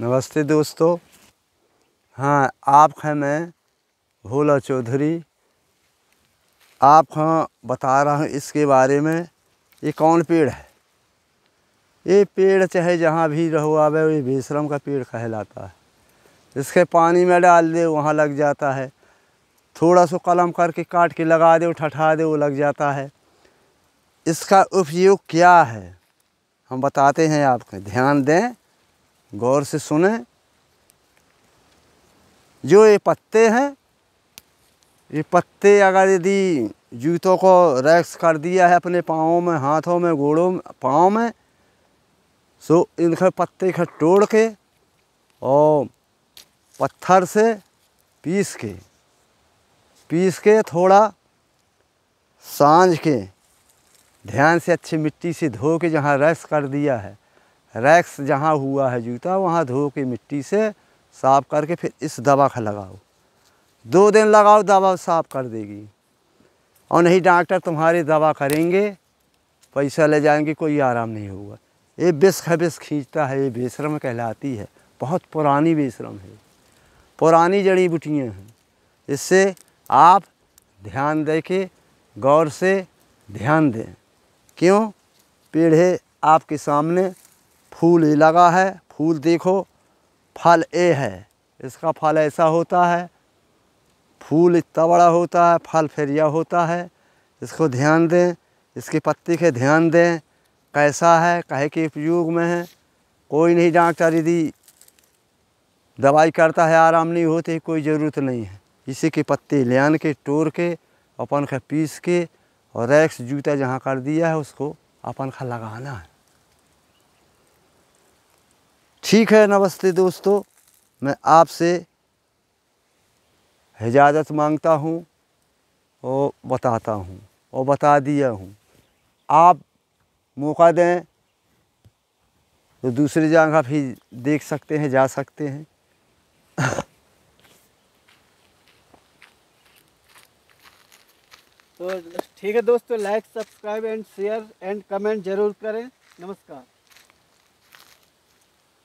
नमस्ते दोस्तों हाँ आप हैं मैं भोला चौधरी आप हाँ बता रहा हूँ इसके बारे में ये कौन पेड़ है ये पेड़ चाहे जहाँ भी रहो आवे वे बेसरम का पेड़ कहलाता है इसके पानी में डाल दे वहाँ लग जाता है थोड़ा सा कलम करके काट के लगा दे ठठा दे वो लग जाता है इसका उपयोग क्या है हम बताते हैं आपको ध्यान दें गौर से सुने जो ये पत्ते हैं ये पत्ते अगर यदि जूतों को रैक्स कर दिया है अपने पाँव में हाथों में घोड़ों में पाँव में सो इनके पत्ते के तोड़ के और पत्थर से पीस के पीस के थोड़ा सांझ के ध्यान से अच्छी मिट्टी से धो के जहाँ रैक्स कर दिया है रैक्स जहाँ हुआ है जूता वहाँ धो के मिट्टी से साफ़ करके फिर इस दवा का लगाओ दो दिन लगाओ दवा साफ़ कर देगी और नहीं डॉक्टर तुम्हारी दवा करेंगे पैसा ले जाएंगे कोई आराम नहीं होगा ये बिस्क है बिस्क खींचता है ये बेसरम कहलाती है बहुत पुरानी बेसरम है पुरानी जड़ी बूटियाँ हैं इससे आप ध्यान दे के गौर से ध्यान दें क्यों पेड़ है आपके सामने फूल लगा है फूल देखो फल ए है इसका फल ऐसा होता है फूल इतना बड़ा होता है फल फिर यह होता है इसको ध्यान दें इसके पत्ती के ध्यान दें कैसा है कहे के उपयोग में है कोई नहीं डॉक्टर यदि दवाई करता है आराम नहीं होती कोई ज़रूरत नहीं है इसी के पत्ते ले आन के टोर के अपन का पीस के और रैक्स जूता जहाँ कर दिया है उसको अपन का लगाना है ठीक है नमस्ते दोस्तों मैं आपसे इजाज़त मांगता हूँ और बताता हूँ और बता दिया हूँ आप मौका दें तो दूसरी जगह भी देख सकते हैं जा सकते हैं तो ठीक है दोस्तों like subscribe and share and comment ज़रूर करें नमस्कार